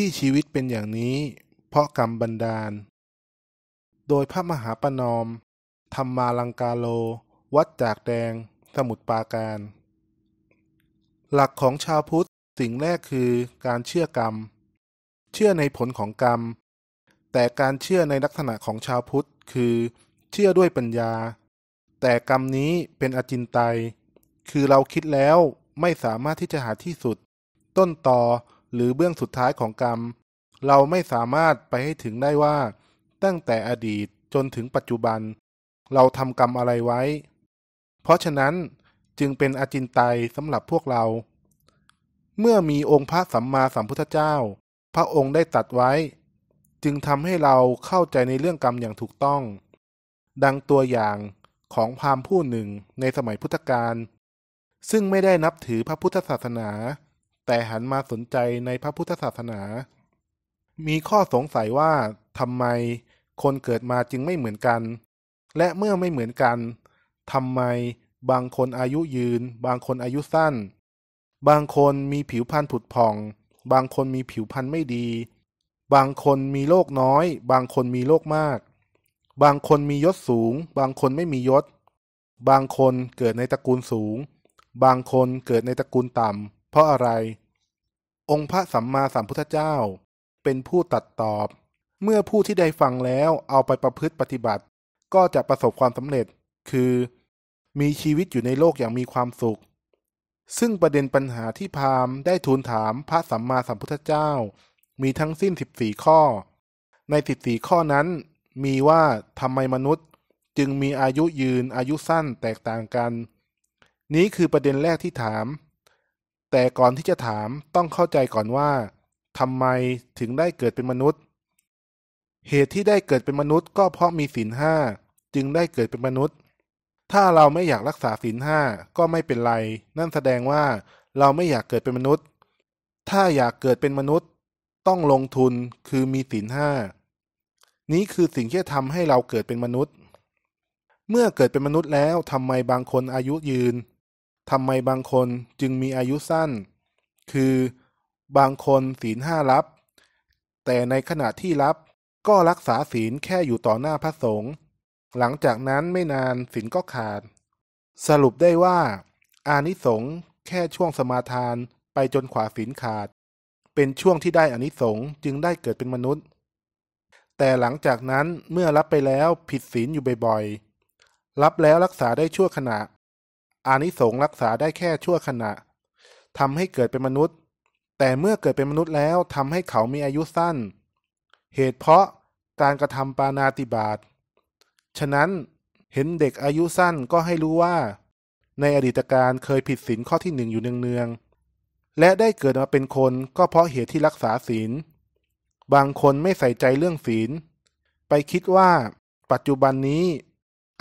ที่ชีวิตเป็นอย่างนี้เพราะกรรมบันดาล โดยพระมหาปนอม ธรรมาลังกาโล วัดจากแดง สมุทรปาการ หลักของชาวพุทธสิ่งแรกคือการเชื่อกรรม เชื่อในผลของกรรม แต่การเชื่อในลักษณะของชาวพุทธคือ เชื่อด้วยปัญญา แต่กรรมนี้เป็นอจินไตย คือเราคิดแล้วไม่สามารถที่จะหาที่สุด ต้นต่อหรือเบื้องสุดท้ายของกรรม เราไม่สามารถไปให้ถึงได้ว่า ตั้งแต่อดีตจนถึงปัจจุบัน เราทำกรรมอะไรไว้ เพราะฉะนั้นจึงเป็นอจินไตยสำหรับพวกเรา เมื่อมีองค์พระสัมมาสัมพุทธเจ้า พระองค์ได้ตัดไว้ จึงทำให้เราเข้าใจในเรื่องกรรมอย่างถูกต้อง ดังตัวอย่างของพราหมณ์ผู้หนึ่งในสมัยพุทธกาลซึ่งไม่ได้นับถือพระพุทธศาสนาแต่หันมาสนใจในพระพุทธศาสนา มีข้อสงสัยว่าทำไม คนเกิดมาจึงไม่เหมือนกัน และเมื่อไม่เหมือนกัน ทำไมบางคนอายุยืน บางคนอายุสั้น บางคนมีผิวพรรณผุดผ่อง บางคนมีผิวพรรณไม่ดี บางคนมีโรคน้อย บางคนมีโรคมาก บางคนมียศสูง บางคนไม่มียศ บางคนเกิดในตระกูลสูง บางคนเกิดในตระกูลต่ำเพราะอะไร องค์พระสัมมาสัมพุทธเจ้าเป็นผู้ตัดตอบ เมื่อผู้ที่ได้ฟังแล้วเอาไปประพฤติปฏิบัติ ก็จะประสบความสำเร็จ คือ มีชีวิตอยู่ในโลกอย่างมีความสุข ซึ่งประเด็นปัญหาที่พามได้ทูลถามพระสัมมาสัมพุทธเจ้า มีทั้งสิ้นส4ิบี่ข้อ ในส4ิบี่ข้อนั้นมีว่าทำไมมนุษย์จึงมีอายุยืนอายุสั้นแตกต่างกัน นี้คือประเด็นแรกที่ถามแต่ก่อนที่จะถามต้องเข้าใจก่อนว่าทำไมถึงได้เกิดเป็นมนุษย์ เหตุที่ได้เกิดเป็นมนุษย์ก็เพราะมีศีลห้าจึงได้เกิดเป็นมนุษย์ ถ้าเราไม่อยากรักษาศีลห้าก็ไม่เป็นไร นั่นแสดงว่าเราไม่อยากเกิดเป็นมนุษย์ ถ้าอยากเกิดเป็นมนุษย์ต้องลงทุนคือมีศีลห้านี้คือสิ่งที่ทำให้เราเกิดเป็นมนุษย์ เมื่อเกิดเป็นมนุษย์แล้วทำไมบางคนอายุยืนทำไมบางคนจึงมีอายุสั้น คือ บางคนศีลห้ารับ แต่ในขณะที่รับก็รักษาศีลแค่อยู่ต่อหน้าพระสงฆ์หลังจากนั้นไม่นานศีลก็ขาด สรุปได้ว่า อานิสงส์แค่ช่วงสมาทานไปจนขวาศีลขาด เป็นช่วงที่ได้อานิสงส์จึงได้เกิดเป็นมนุษย์ แต่หลังจากนั้นเมื่อรับไปแล้วผิดศีลอยู่บ่อยๆ รับแล้วรักษาได้ชั่วขณะอานิสงส์รักษาได้แค่ชั่วขณะ ทำให้เกิดเป็นมนุษย์ แต่เมื่อเกิดเป็นมนุษย์แล้วทำให้เขามีอายุสั้น เหตุเพราะการกระทำปานาติบาตฉะนั้นเห็นเด็กอายุสั้นก็ให้รู้ว่า ในอดีตการเคยผิดศีลข้อที่หนึ่งอยู่เนืองๆและได้เกิดมาเป็นคนก็เพราะเหตุที่รักษาศีล บางคนไม่ใส่ใจเรื่องศีล ไปคิดว่า ปัจจุบันนี้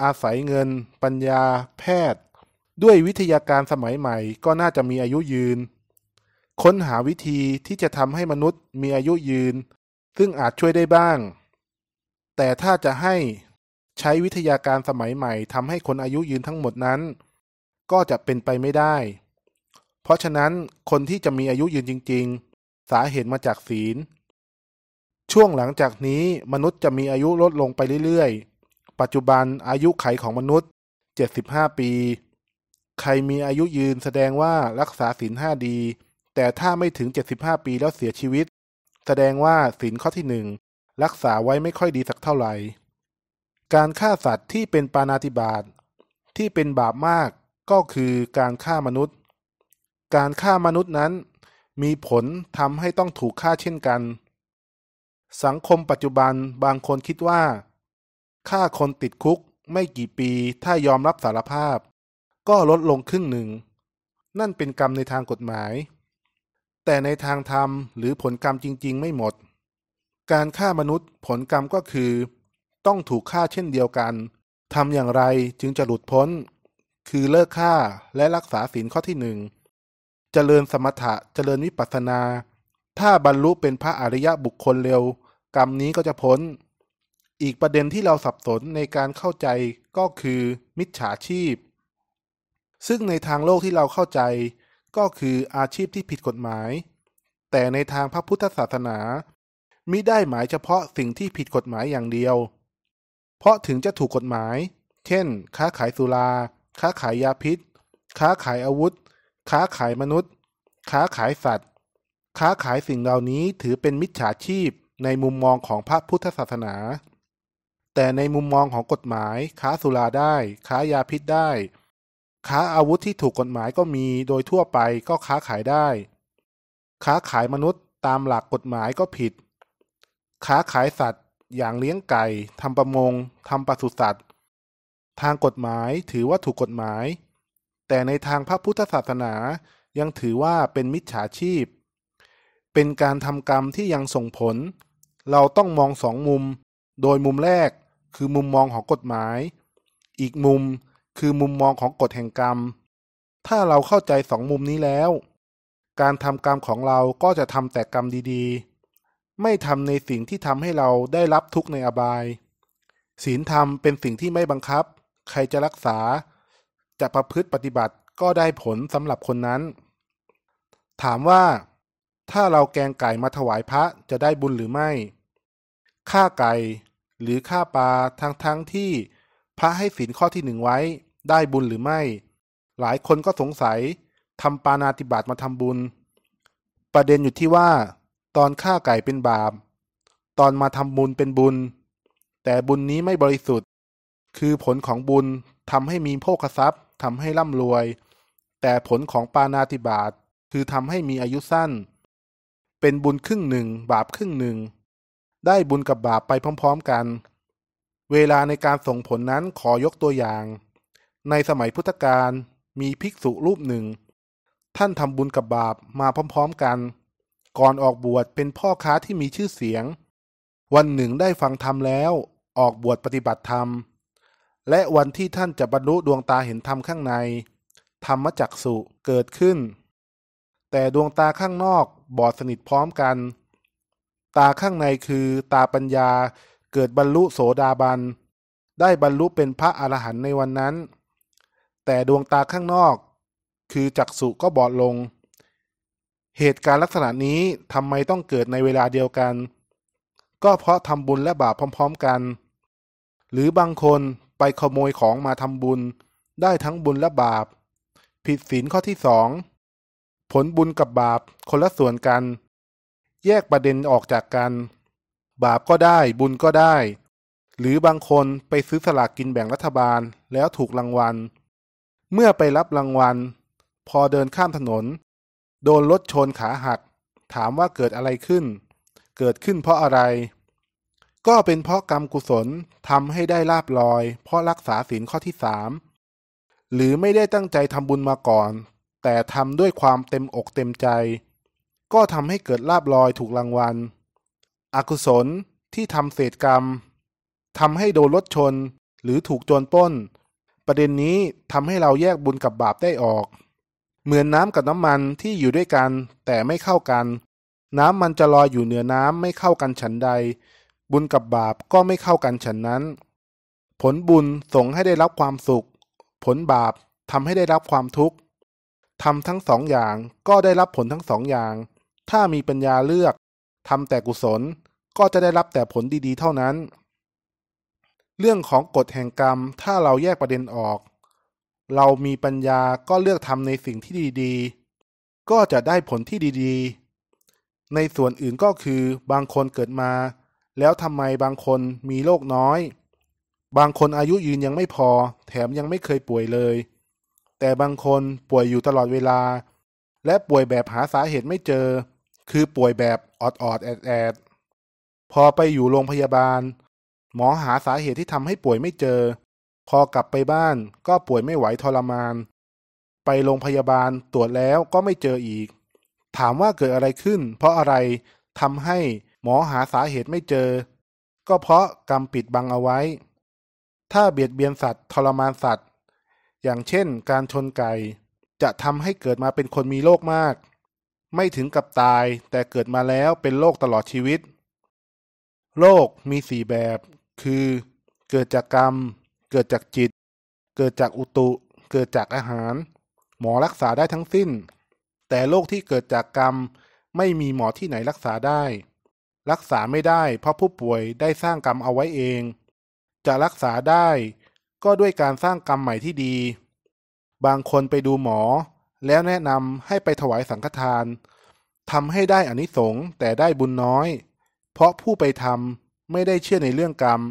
อาศัยเงิน ปัญญา แพทย์ด้วยวิทยาการสมัยใหม่ก็น่าจะมีอายุยืน ค้นหาวิธีที่จะทำให้มนุษย์มีอายุยืน ซึ่งอาจช่วยได้บ้าง แต่ถ้าจะให้ใช้วิทยาการสมัยใหม่ทำให้คนอายุยืนทั้งหมดนั้น ก็จะเป็นไปไม่ได้ เพราะฉะนั้นคนที่จะมีอายุยืนจริง ๆ สาเหตุมาจากศีล ช่วงหลังจากนี้มนุษย์จะมีอายุลดลงไปเรื่อยๆ ปัจจุบันอายุไขของมนุษย์ 75 ปีใครมีอายุยืนแสดงว่ารักษาศีลห้าดี แต่ถ้าไม่ถึงเจ็ดสิบห้าปีแล้วเสียชีวิต แสดงว่าศีลข้อที่หนึ่งรักษาไว้ไม่ค่อยดีสักเท่าไหร่ การฆ่าสัตว์ที่เป็นปาณาติบาตที่เป็นบาปมากก็คือการฆ่ามนุษย์ การฆ่ามนุษย์นั้นมีผลทำให้ต้องถูกฆ่าเช่นกัน สังคมปัจจุบันบางคนคิดว่าฆ่าคนติดคุกไม่กี่ปี ถ้ายอมรับสารภาพก็ลดลงครึ่งหนึ่ง นั่นเป็นกรรมในทางกฎหมาย แต่ในทางธรรมหรือผลกรรมจริง ๆ ไม่หมด การฆ่ามนุษย์ผลกรรมก็คือ ต้องถูกฆ่าเช่นเดียวกัน ทำอย่างไรจึงจะหลุดพ้น คือเลิกฆ่าและรักษาศีลข้อที่หนึ่งจเจริญสมถะะเจริญวิปัสสนา ถ้าบรรลุเป็นพระอริยะบุคคลเร็ว กรรมนี้ก็จะพ้น อีกประเด็นที่เราสับสนในการเข้าใจก็คือ มิจฉาชีพซึ่งในทางโลกที่เราเข้าใจ ก็คืออาชีพที่ผิดกฎหมาย แต่ในทางพระพุทธศาสนา มิได้หมายเฉพาะสิ่งที่ผิดกฎหมายอย่างเดียว เพราะถึงจะถูกกฎหมาย เช่น ค้าขายสุรา ค้าขายยาพิษ ค้าขายอาวุธ ค้าขายมนุษย์ ค้าขายสัตว์ ค้าขายสิ่งเหล่านี้ถือเป็นมิจฉาชีพ ในมุมมองของพระพุทธศาสนา แต่ในมุมมองของกฎหมาย ค้าสุราได้ ค้ายาพิษได้ค้าอาวุธที่ถูกกฎหมายก็มี โดยทั่วไปก็ค้าขายได้ ค้าขายมนุษย์ตามหลักกฎหมายก็ผิด ค้าขายสัตว์อย่างเลี้ยงไก่ ทำประมง ทำปศุสัตว์ ทางกฎหมายถือว่าถูกกฎหมาย แต่ในทางพระพุทธศาสนายังถือว่าเป็นมิจฉาชีพ เป็นการทำกรรมที่ยังส่งผล เราต้องมองสองมุม โดยมุมแรกคือมุมมองของกฎหมาย อีกมุมคือมุมมองของกฎแห่งกรรม ถ้าเราเข้าใจสองมุมนี้แล้ว การทำกรรมของเราก็จะทำแต่กรรมดีๆ ไม่ทำในสิ่งที่ทำให้เราได้รับทุกข์ในอบายศีลธรรมเป็นสิ่งที่ไม่บังคับ ใครจะรักษา จะประพฤติปฏิบัติก็ได้ผลสำหรับคนนั้น ถามว่า ถ้าเราแกงไก่มาถวายพระจะได้บุญหรือไม่ ฆ่าไก่หรือฆ่าปลาทั้งๆทที่พระให้ศีลข้อที่หนึ่งไว้ได้บุญหรือไม่ หลายคนก็สงสัยทำปานาติบาตมาทำบุญ ประเด็นอยู่ที่ว่าตอนฆ่าไก่เป็นบาป ตอนมาทำบุญเป็นบุญ แต่บุญนี้ไม่บริสุทธิ์ คือผลของบุญทำให้มีโภคทรัพย์ทำให้ร่ำรวย แต่ผลของปานาติบาตคือทำให้มีอายุสั้น เป็นบุญครึ่งหนึ่งบาปครึ่งหนึ่ง ได้บุญกับบาปไปพร้อมๆกันเวลาในการส่งผลนั้นขอยกตัวอย่าง ในสมัยพุทธกาลมีภิกษุรูปหนึ่ง ท่านทำบุญกับบาปมาพร้อมๆกัน ก่อนออกบวชเป็นพ่อค้าที่มีชื่อเสียง วันหนึ่งได้ฟังธรรมแล้ว ออกบวชปฏิบัติธรรม และวันที่ท่านจะบรรลุดวงตาเห็นธรรมข้างใน ธรรมจักสุเกิดขึ้น แต่ดวงตาข้างนอกบอดสนิทพร้อมกัน ตาข้างในคือตาปัญญาเกิดบรรลุโสดาบัน ได้บรรลุเป็นพระอรหันต์ในวันนั้น แต่ดวงตาข้างนอก คือจักษุก็บอดลง เหตุการณ์ลักษณะนี้ทำไมต้องเกิดในเวลาเดียวกัน ก็เพราะทำบุญและบาปพร้อมๆกัน หรือบางคนไปขโมยของมาทำบุญได้ทั้งบุญและบาป ผิดศีลข้อที่สองผลบุญกับบาปคนละส่วนกัน แยกประเด็นออกจากกันบาปก็ได้บุญก็ได้ หรือบางคนไปซื้อสลากกินแบ่งรัฐบาลแล้วถูกรางวัล เมื่อไปรับรางวัล พอเดินข้ามถนน โดนรถชนขาหักถามว่าเกิดอะไรขึ้น เกิดขึ้นเพราะอะไร ก็เป็นเพราะกรรมกุศลทำให้ได้ลาบลอยเพราะรักษาศีลข้อที่สามหรือไม่ได้ตั้งใจทำบุญมาก่อน แต่ทำด้วยความเต็มอกเต็มใจ ก็ทำให้เกิดลาบลอยถูกรางวัลอกุศลที่ทำเศษกรรมทำให้โดนรถชนหรือถูกโจรป้น ประเด็นนี้ทำให้เราแยกบุญกับบาปได้ออก เหมือนน้ำกับน้ำมันที่อยู่ด้วยกัน แต่ไม่เข้ากัน น้ำมันจะลอยอยู่เหนือน้ำไม่เข้ากันฉันใด บุญกับบาปก็ไม่เข้ากันฉันนั้น ผลบุญส่งให้ได้รับความสุข ผลบาปทำให้ได้รับความทุกข์ทำทั้งสองอย่างก็ได้รับผลทั้งสองอย่าง ถ้ามีปัญญาเลือกทำแต่กุศลก็จะได้รับแต่ผลดีๆ เท่านั้น เรื่องของกฎแห่งกรรม ถ้าเราแยกประเด็นออก เรามีปัญญาก็เลือกทำในสิ่งที่ดีๆ ก็จะได้ผลที่ดี ๆ ในส่วนอื่นก็คือ บางคนเกิดมา แล้วทำไมบางคนมีโรคน้อย บางคนอายุยืนยังไม่พอ แถมยังไม่เคยป่วยเลย แต่บางคนป่วยอยู่ตลอดเวลา และป่วยแบบหาสาเหตุไม่เจอ คือป่วยแบบออดออดแอดแอดพอไปอยู่โรงพยาบาล หมอหาสาเหตุที่ทำให้ป่วยไม่เจอ พอกลับไปบ้านก็ป่วยไม่ไหวทรมาน ไปโรงพยาบาลตรวจแล้วก็ไม่เจออีก ถามว่าเกิดอะไรขึ้นเพราะอะไรทำให้หมอหาสาเหตุไม่เจอ ก็เพราะกรรมปิดบังเอาไว้ ถ้าเบียดเบียนสัตว์ทรมานสัตว์ อย่างเช่นการชนไก่จะทำให้เกิดมาเป็นคนมีโรคมาก ไม่ถึงกับตายแต่เกิดมาแล้วเป็นโรคตลอดชีวิตโลกมีสี่แบบ คือเกิดจากกรรม เกิดจากจิตเกิดจากอุตุเกิดจากอาหาร หมอรักษาได้ทั้งสิ้น แต่โรคที่เกิดจากกรรมไม่มีหมอที่ไหนรักษาได้ รักษาไม่ได้เพราะผู้ป่วยได้สร้างกรรมเอาไว้เอง จะรักษาได้ก็ด้วยการสร้างกรรมใหม่ที่ดี บางคนไปดูหมอแล้วแนะนำให้ไปถวายสังฆทานทำให้ได้อนิสงส์แต่ได้บุญน้อยเพราะผู้ไปทำไม่ได้เชื่อในเรื่องกรรม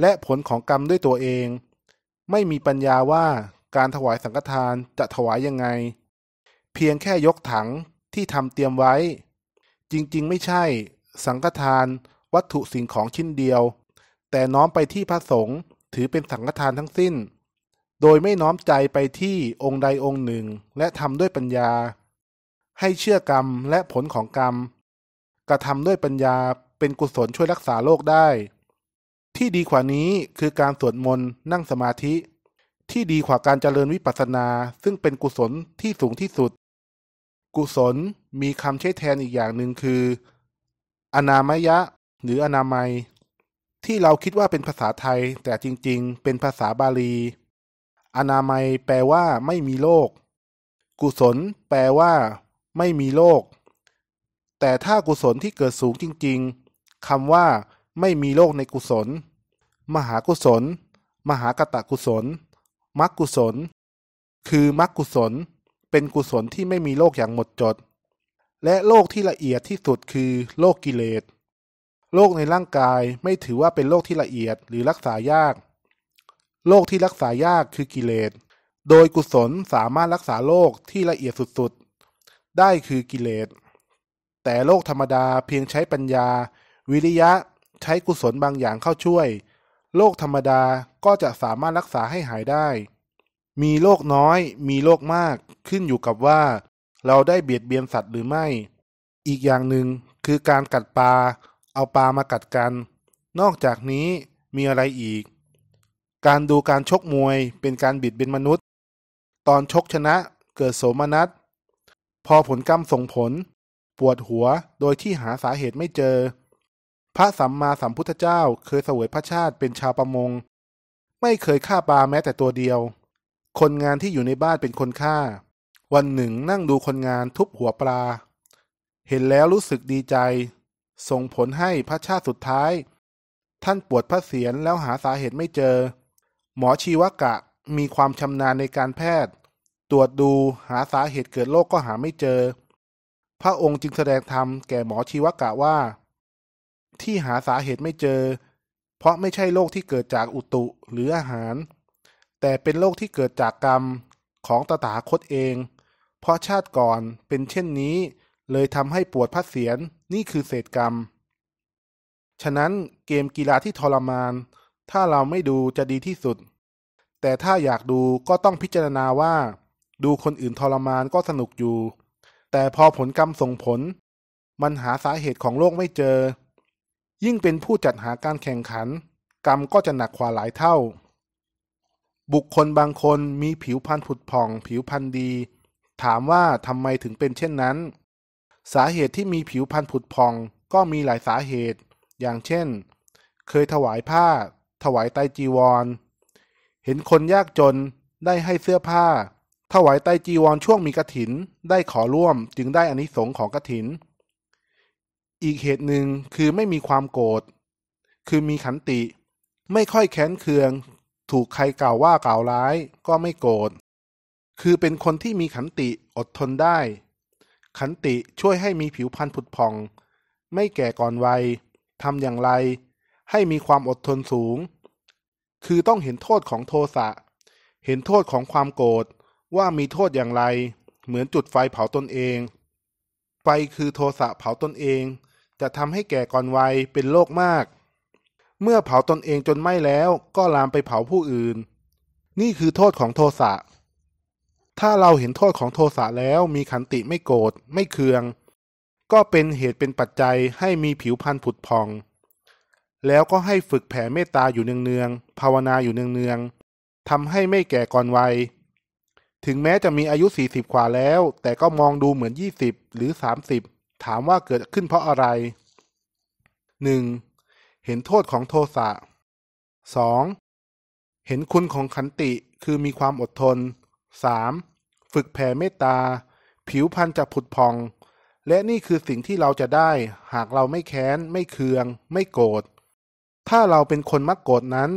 และผลของกรรมด้วยตัวเอง ไม่มีปัญญาว่าการถวายสังฆทานจะถวายยังไง เพียงแค่ยกถังที่ทำเตรียมไว้ จริงๆ ไม่ใช่ สังฆทานวัตถุสิ่งของชิ้นเดียว แต่น้อมไปที่พระสงฆ์ถือเป็นสังฆทานทั้งสิ้น โดยไม่น้อมใจไปที่องค์ใดองค์หนึ่ง และทำด้วยปัญญา ให้เชื่อกรรมและผลของกรรมกระทำด้วยปัญญาเป็นกุศลช่วยรักษาโรคได้ ที่ดีกว่านี้คือการสวดมนต์นั่งสมาธิ ที่ดีกว่าการเจริญวิปัสสนา ซึ่งเป็นกุศลที่สูงที่สุด กุศลมีคำใช้แทนอีกอย่างหนึ่งคือ อนามยะ หรืออนามัย ที่เราคิดว่าเป็นภาษาไทย แต่จริงๆ เป็นภาษาบาลี อนามัยแปลว่าไม่มีโรคกุศลแปลว่าไม่มีโรคแต่ถ้ากุศลที่เกิดสูงจริง ๆคำว่าไม่มีโลกในกุศล มหากุศล มหากตะกุศล มรรคกุศล คือมรรคกุศล เป็นกุศลที่ไม่มีโลกอย่างหมดจด และโลกที่ละเอียดที่สุดคือโลกกิเลส โรคในร่างกายไม่ถือว่าเป็นโรคที่ละเอียดหรือรักษายาก โรคที่รักษายากคือกิเลส โดยกุศลสามารถรักษาโรคที่ละเอียดสุด ๆ ได้คือกิเลสแต่โลกธรรมดาเพียงใช้ปัญญา วิริยะใช้กุศลบางอย่างเข้าช่วย โลกธรรมดาก็จะสามารถรักษาให้หายได้ มีโลกน้อยมีโลกมากขึ้นอยู่กับว่าเราได้เบียดเบียนสัตว์หรือไม่ อีกอย่างหนึ่งคือการกัดปลา เอาปลามากัดกัน นอกจากนี้มีอะไรอีก การดูการชกมวยเป็นการบิดเบียนมนุษย์ ตอนชกชนะเกิดโสมนัสพอผลกรรมส่งผลปวดหัวโดยที่หาสาเหตุไม่เจอ พระสัมมาสัมพุทธเจ้าเคยเสวยพระชาติเป็นชาวประมง ไม่เคยฆ่าปลาแม้แต่ตัวเดียว คนงานที่อยู่ในบ้านเป็นคนฆ่า วันหนึ่งนั่งดูคนงานทุบหัวปลา เห็นแล้วรู้สึกดีใจ ส่งผลให้พระชาติสุดท้าย ท่านปวดพระเศียรแล้วหาสาเหตุไม่เจอ หมอชีวกะมีความชำนาญในการแพทย์ ตรวจดูหาสาเหตุเกิดโรคกก็หาไม่เจอพระองค์จึงแสดงธรรมแก่หมอชีวกะว่า ที่หาสาเหตุไม่เจอ เพราะไม่ใช่โรคที่เกิดจากอุตุหรืออาหาร แต่เป็นโรคที่เกิดจากกรรมของตถาคตเอง เพราะชาติก่อนเป็นเช่นนี้เลยทำให้ปวดพัดเสียนนี่คือเศษกรรม ฉะนั้นเกมกีฬาที่ทรมาน ถ้าเราไม่ดูจะดีที่สุด แต่ถ้าอยากดูก็ต้องพิจารณาว่า ดูคนอื่นทรมานก็สนุกอยู่แต่พอผลกรรมส่งผลมันหาสาเหตุของโรคไม่เจอ ยิ่งเป็นผู้จัดหาการแข่งขัน กรรมก็จะหนักกว่าหลายเท่า บุคคลบางคนมีผิวพรรณผุดผ่องผิวพรรณดี ถามว่าทำไมถึงเป็นเช่นนั้น สาเหตุที่มีผิวพรรณผุดผ่องก็มีหลายสาเหตุ อย่างเช่น เคยถวายผ้าถวายไตจีวร เห็นคนยากจนได้ให้เสื้อผ้าถวายไตจีวรช่วงมีกระถินได้ขอร่วมจึงได้อานิสงของกระถิน อีกเหตุหนึ่งคือไม่มีความโกรธคือมีขันติ ไม่ค่อยแค้นเคือง ถูกใครกล่าวว่ากล่าวร้ายก็ไม่โกรธคือเป็นคนที่มีขันติอดทนได้ ขันติช่วยให้มีผิวพรรณผุดผ่อง ไม่แก่ก่อนวัยทำอย่างไร ให้มีความอดทนสูง คือต้องเห็นโทษของโทสะเห็นโทษของความโกรธว่ามีโทษอย่างไร เหมือนจุดไฟเผาตนเอง ไฟคือโทสะเผาตนเอง จะทำให้แก่ก่อนวัยเป็นโรคมาก เมื่อเผาตนเองจนไหม้แล้วก็ลามไปเผาผู้อื่น นี่คือโทษของโทสะ ถ้าเราเห็นโทษของโทสะแล้วมีขันติไม่โกรธไม่เคือง ก็เป็นเหตุเป็นปัจจัยให้มีผิวพรรณผุดพอง แล้วก็ให้ฝึกแผ่เมตตาอยู่เนืองๆภาวนาอยู่เนืองๆทำให้ไม่แก่ก่อนวัยถึงแม้จะมีอายุ 40กว่าแล้ว แต่ก็มองดูเหมือน 20 หรือ 30 ถามว่าเกิดขึ้นเพราะอะไร 1. เห็นโทษของโทสะ 2. เห็นคุณของขันติคือมีความอดทน 3. ฝึกแผ่เมตตา ผิวพธุ์จะผุดพอง และนี่คือสิ่งที่เราจะได้ หากเราไม่แค้น ไม่เคือง ไม่โกรธถ้าเราเป็นคนมักโกรธนั้น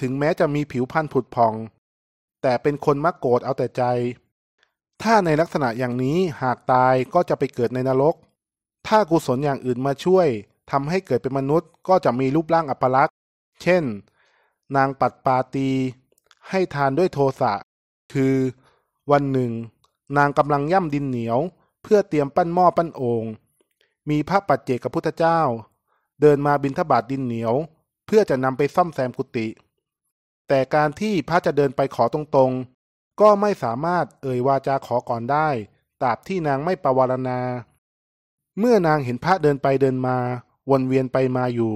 ถึงแม้จะมีผิวพธุ์ผุดพองแต่เป็นคนมักโกรธเอาแต่ใจ ถ้าในลักษณะอย่างนี้หากตายก็จะไปเกิดในนรก ถ้ากุศลอย่างอื่นมาช่วยทำให้เกิดเป็นมนุษย์ก็จะมีรูปร่างอัปลักษณ์เช่น นางปัดปาตี ให้ทานด้วยโทสะ คือ วันหนึ่ง นางกำลังย่ำดินเหนียว เพื่อเตรียมปั้นหม้อปั้นโอ่ง มีพระปัจเจกพุทธเจ้า เดินมาบินทบาทดินเหนียว เพื่อจะนำไปซ่อมแซมกุฏิแต่การที่พระจะเดินไปขอตรง ๆ ก็ไม่สามารถเอ่ยวาจาขอก่อนได้ตราบที่นางไม่ประวารณา เมื่อนางเห็นพระเดินไปเดินมาวนเวียนไปมาอยู่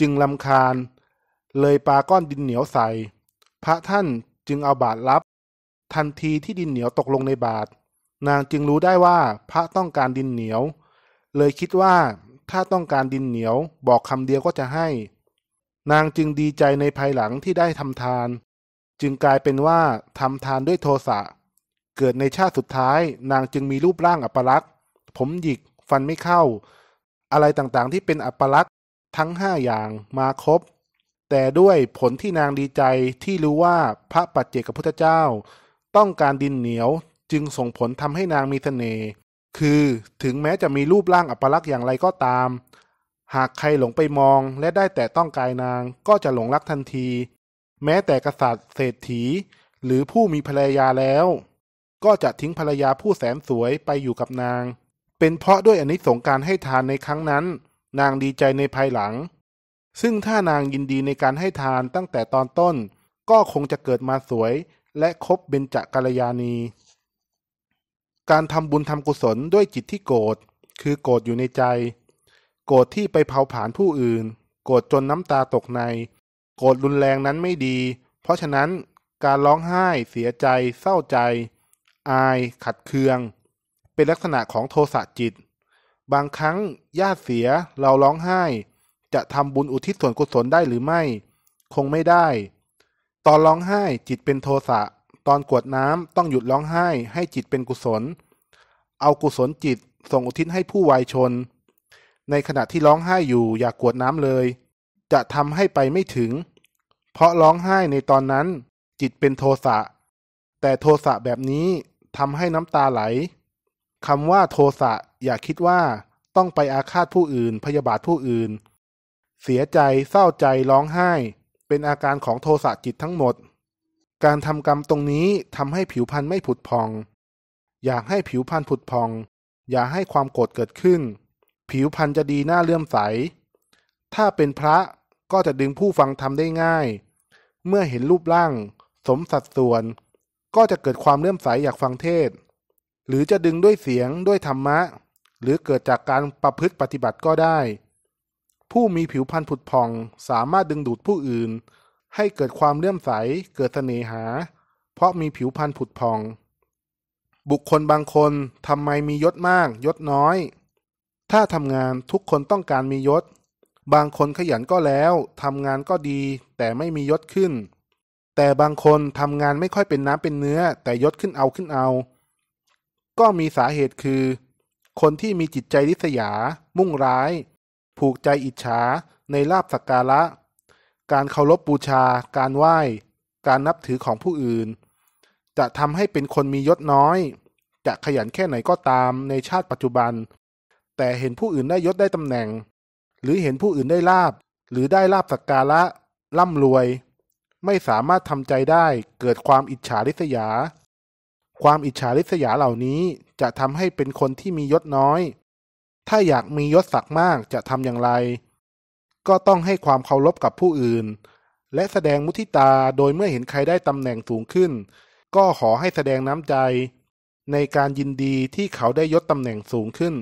จึงลำคาญ เลยปาก้อนดินเหนียวใส่ พระท่านจึงเอาบาทรับ ทันทีที่ดินเหนียวตกลงในบาท นางจึงรู้ได้ว่าพระต้องการดินเหนียว เลยคิดว่า ถ้าต้องการดินเหนียวบอกคำเดียวก็จะให้นางจึงดีใจในภายหลังที่ได้ทำทาน จึงกลายเป็นว่าทำทานด้วยโทสะ เกิดในชาติสุดท้ายนางจึงมีรูปร่างอัปลักษ์ผมหยิกฟันไม่เข้า อะไรต่างๆ ที่เป็นอัปลักษ์ทั้งห้าอย่างมาครบ แต่ด้วยผลที่นางดีใจที่รู้ว่าพระปัจเจกพุทธเจ้า ต้องการดินเหนียวจึงส่งผลทำให้นางมีเสน่ห์คือถึงแม้จะมีรูปร่างอัปลักษ์อย่างไรก็ตามหากใครหลงไปมองและได้แต่ต้องกายนางก็จะหลงรักทันที แม้แต่กษัตริย์เศรษฐี หรือผู้มีภรรยาแล้ว ก็จะทิ้งภรรยาผู้แสนสวยไปอยู่กับนาง เป็นเพราะด้วยอนิสงการให้ทานในครั้งนั้น นางดีใจในภายหลัง ซึ่งถ้านางยินดีในการให้ทานตั้งแต่ตอนต้น ก็คงจะเกิดมาสวยและคบเบญจกัลยาณี การทำบุญทำกุศลด้วยจิตที่โกรธคือโกรธอยู่ในใจโกรธที่ไปเผาผลาญผู้อื่น โกรธจนน้ำตาตกใน โกรธรุนแรงนั้นไม่ดี เพราะฉะนั้นการร้องไห้เสียใจ เศร้าใจอายขัดเคือง เป็นลักษณะของโทสะจิต บางครั้งญาติเสียเราร้องไห้ จะทำบุญอุทิศส่วนกุศลได้หรือไม่ คงไม่ได้ ตอนร้องไห้จิตเป็นโทสะ ตอนกวดน้ำต้องหยุดร้องไห้ให้จิตเป็นกุศล เอากุศลจิตส่งอุทิศให้ผู้วายชนในขณะที่ร้องไห้อยู่อย่ากกวดน้ำเลย จะทำให้ไปไม่ถึง เพราะร้องไห้ในตอนนั้นจิตเป็นโทสะ แต่โทสะแบบนี้ทำให้น้ำตาไหลคำว่าโทสะอย่าคิดว่าต้องไปอาฆาตผู้อื่นพยาบาทผู้อื่น เสียใจเศร้าใจ ร้องไห้ เป็นอาการของโทสะจิตทั้งหมด การทำกรรมตรงนี้ทำให้ผิวพันธุ์ไม่ผุดพอง อยากให้ผิวพันธุ์ผุดพอง อย่าให้ความโกรธเกิดขึ้นผิวพรรณจะดีหน้าเลื่อมใส ถ้าเป็นพระก็จะดึงผู้ฟังทำได้ง่าย เมื่อเห็นรูปร่าง สมสัดส่วน ก็จะเกิดความเลื่อมใส อยากฟังเทศ หรือจะดึงด้วยเสียงด้วยธรรมะ หรือเกิดจากการประพฤติปฏิบัติก็ได้ ผู้มีผิวพรรณผุดพองสามารถดึงดูดผู้อื่น ให้เกิดความเลื่อมใสเกิดเสน่หา เพราะมีผิวพรรณผุดพอง บุคคลบางคนทำไมมียศมากยศน้อยถ้าทำงานทุกคนต้องการมียศ บางคนขยันก็แล้ว ทำงานก็ดีแต่ไม่มียศขึ้น แต่บางคนทำงานไม่ค่อยเป็นน้ำเป็นเนื้อแต่ยศขึ้นเอาขึ้นเอา ก็มีสาเหตุคือ คนที่มีจิตใจริษยา มุ่งร้าย ผูกใจอิจฉา ในลาบสักการะ การเคารพบบูชา การไหว้ การนับถือของผู้อื่น จะทำให้เป็นคนมียศน้อย จะขยันแค่ไหนก็ตามในชาติปัจจุบันแต่เห็นผู้อื่นได้ยศได้ตำแหน่ง หรือเห็นผู้อื่นได้ลาบหรือได้ลาบสักการะร่ำรวย ไม่สามารถทำใจได้ เกิดความอิจฉาริษยา ความอิจฉาริษยาเหล่านี้จะทำให้เป็นคนที่มียศน้อย ถ้าอยากมียศศักดิ์มากจะทำอย่างไร ก็ต้องให้ความเคารพกับผู้อื่น และแสดงมุทิตา โดยเมื่อเห็นใครได้ตำแหน่งสูงขึ้น ก็ขอให้แสดงน้ำใจ ในการยินดีที่เขาได้ยศตำแหน่งสูงขึ้น